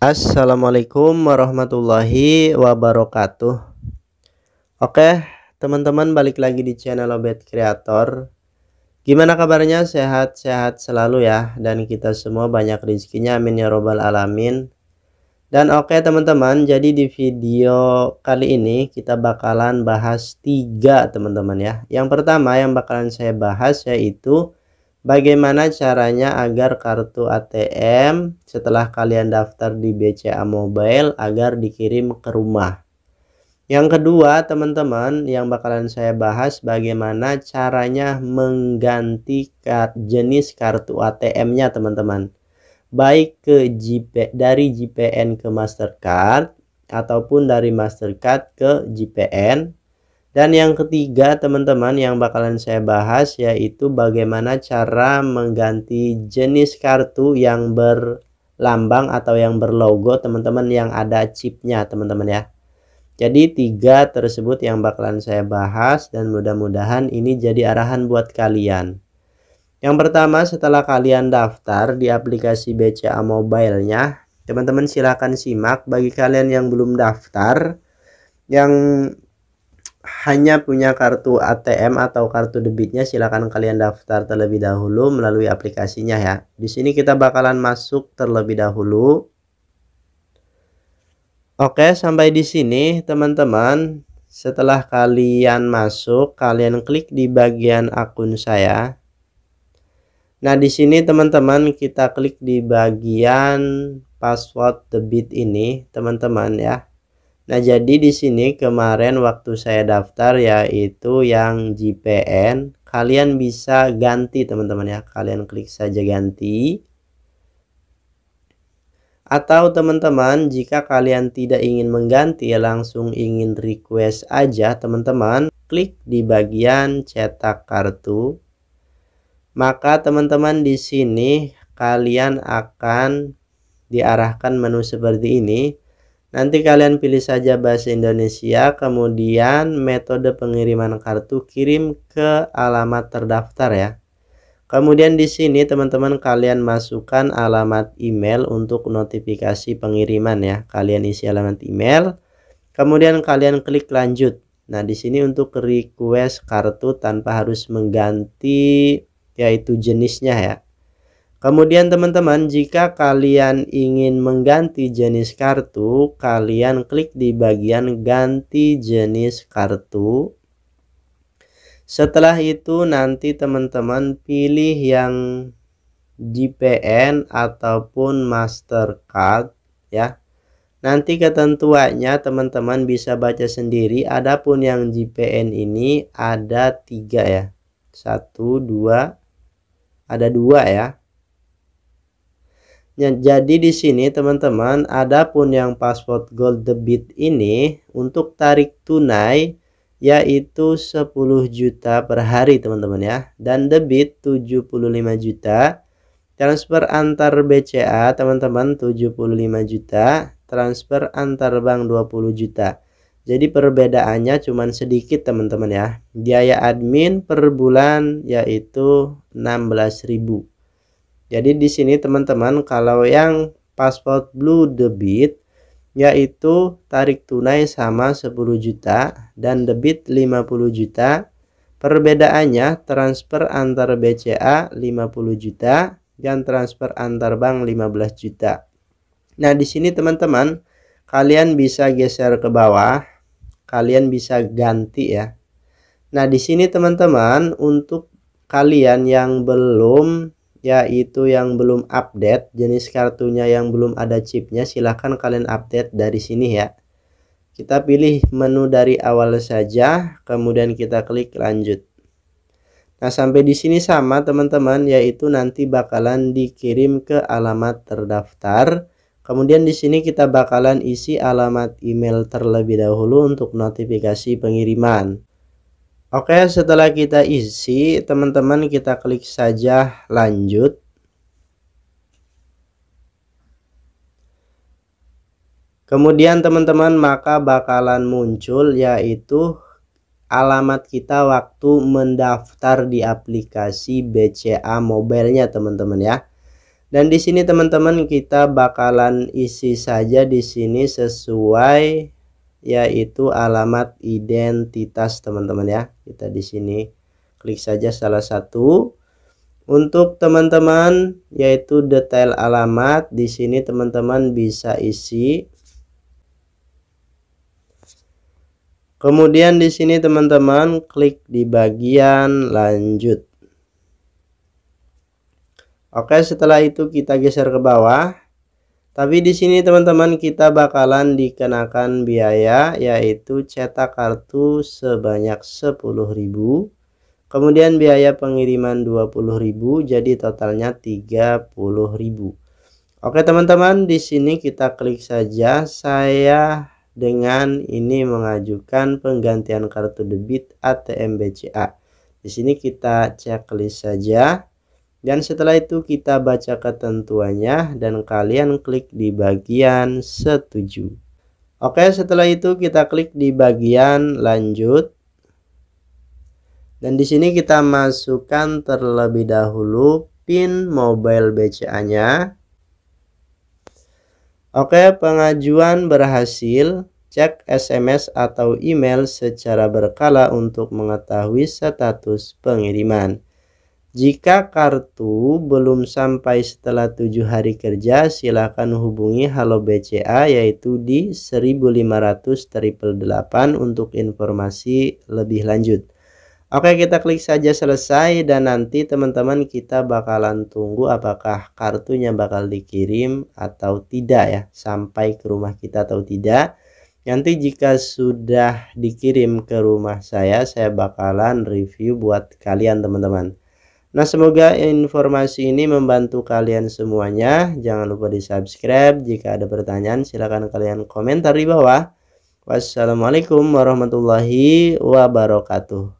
Assalamualaikum warahmatullahi wabarakatuh. Oke, teman-teman balik lagi di channel Obet Creator. Gimana kabarnya? Sehat-sehat selalu ya dan kita semua banyak rezekinya amin ya robbal alamin. Dan oke teman-teman, jadi di video kali ini kita bakalan bahas tiga teman-teman ya. Yang pertama yang bakalan saya bahas yaitu Bagaimana caranya agar kartu ATM setelah kalian daftar di BCA Mobile agar dikirim ke rumah? Yang kedua, teman-teman, yang bakalan saya bahas bagaimana caranya mengganti kart, jenis kartu ATM-nya, teman-teman. Baik ke GP, dari GPN ke Mastercard ataupun dari Mastercard ke GPN dan yang ketiga teman-teman yang bakalan saya bahas yaitu bagaimana cara mengganti jenis kartu yang berlambang atau yang berlogo teman-teman yang ada chipnya teman-teman ya. Jadi tiga tersebut yang bakalan saya bahas dan mudah-mudahan ini jadi arahan buat kalian. Yang pertama setelah kalian daftar di aplikasi BCA Mobile-nya, teman-teman silahkan simak bagi kalian yang belum daftar, yang hanya punya kartu ATM atau kartu debitnya silahkan kalian daftar terlebih dahulu melalui aplikasinya ya di sini kita bakalan masuk terlebih dahulu Oke sampai di sini teman-teman setelah kalian masuk kalian klik di bagian akun saya Nah di sini teman-teman kita klik di bagian password debit ini teman-teman ya Nah, jadi di sini kemarin waktu saya daftar yaitu yang JPN, kalian bisa ganti teman-teman ya. Kalian klik saja ganti. Atau teman-teman, jika kalian tidak ingin mengganti, ya langsung ingin request aja teman-teman. Klik di bagian cetak kartu. Maka teman-teman di sini kalian akan diarahkan menu seperti ini Nanti kalian pilih saja bahasa Indonesia, kemudian metode pengiriman kartu kirim ke alamat terdaftar ya. Kemudian di sini teman-teman kalian masukkan alamat email untuk notifikasi pengiriman ya. Kalian isi alamat email. Kemudian kalian klik lanjut. Nah, di sini untuk request kartu tanpa harus mengganti yaitu jenisnya ya. Kemudian teman-teman jika kalian ingin mengganti jenis kartu kalian klik di bagian ganti jenis kartu setelah itu nanti teman-teman pilih yang GPN ataupun Mastercard ya nanti ketentuannya teman-teman bisa baca sendiri adapun yang GPN ini ada tiga ya satu dua ada dua ya Ya, jadi di sini teman-teman, ada pun yang password gold debit ini untuk tarik tunai yaitu 10 juta per hari teman-teman ya dan debit 75 juta transfer antar BCA teman-teman 75 juta transfer antar bank 20 juta jadi perbedaannya cuma sedikit teman-teman ya biaya admin per bulan yaitu 16 ribu. Jadi di sini teman-teman kalau yang paspor blue debit yaitu tarik tunai sama 10 juta dan debit 50 juta. Perbedaannya transfer antar BCA 50 juta dan transfer antar bank 15 juta. Nah, di sini teman-teman kalian bisa geser ke bawah, kalian bisa ganti ya. Nah, di sini teman-teman untuk kalian yang belum yaitu yang belum update jenis kartunya yang belum ada chipnya silahkan kalian update dari sini ya kita pilih menu dari awal saja kemudian kita klik lanjut nah sampai di sini sama teman-teman yaitu nanti bakalan dikirim ke alamat terdaftar kemudian di sini kita bakalan isi alamat email terlebih dahulu untuk notifikasi pengiriman Oke, setelah kita isi, teman-teman kita klik saja lanjut. Kemudian teman-teman maka bakalan muncul yaitu alamat kita waktu mendaftar di aplikasi BCA mobilenya teman-teman ya. Dan di sini teman-teman kita bakalan isi saja di sini sesuai yaitu alamat identitas teman-teman ya. Kita di sini klik saja salah satu. Untuk teman-teman yaitu detail alamat di sini teman-teman bisa isi Kemudian di sini teman-teman klik di bagian lanjut. Oke, setelah itu kita geser ke bawah. Tapi di sini teman-teman kita bakalan dikenakan biaya yaitu cetak kartu sebanyak 10.000. Kemudian biaya pengiriman 20.000 jadi totalnya 30.000. Oke teman-teman, di sini kita klik saja saya dengan ini mengajukan penggantian kartu debit ATM BCA. Di sini kita checklist saja. Dan setelah itu kita baca ketentuannya dan kalian klik di bagian setuju. Oke setelah itu kita klik di bagian lanjut. Dan di sini kita masukkan terlebih dahulu pin mobile BCA-nya. Oke, pengajuan berhasil. Cek SMS atau email secara berkala untuk mengetahui status pengiriman. Jika kartu belum sampai setelah tujuh hari kerja, silakan hubungi Halo BCA yaitu di 1500 untuk informasi lebih lanjut. Oke, kita klik saja selesai dan nanti teman-teman kita bakalan tunggu apakah kartunya bakal dikirim atau tidak ya, sampai ke rumah kita atau tidak. Nanti jika sudah dikirim ke rumah saya, saya bakalan review buat kalian teman-teman. Nah semoga informasi ini membantu kalian semuanya. Jangan lupa di subscribe. Jika ada pertanyaan silahkan kalian komentar di bawah. Wassalamualaikum warahmatullahi wabarakatuh.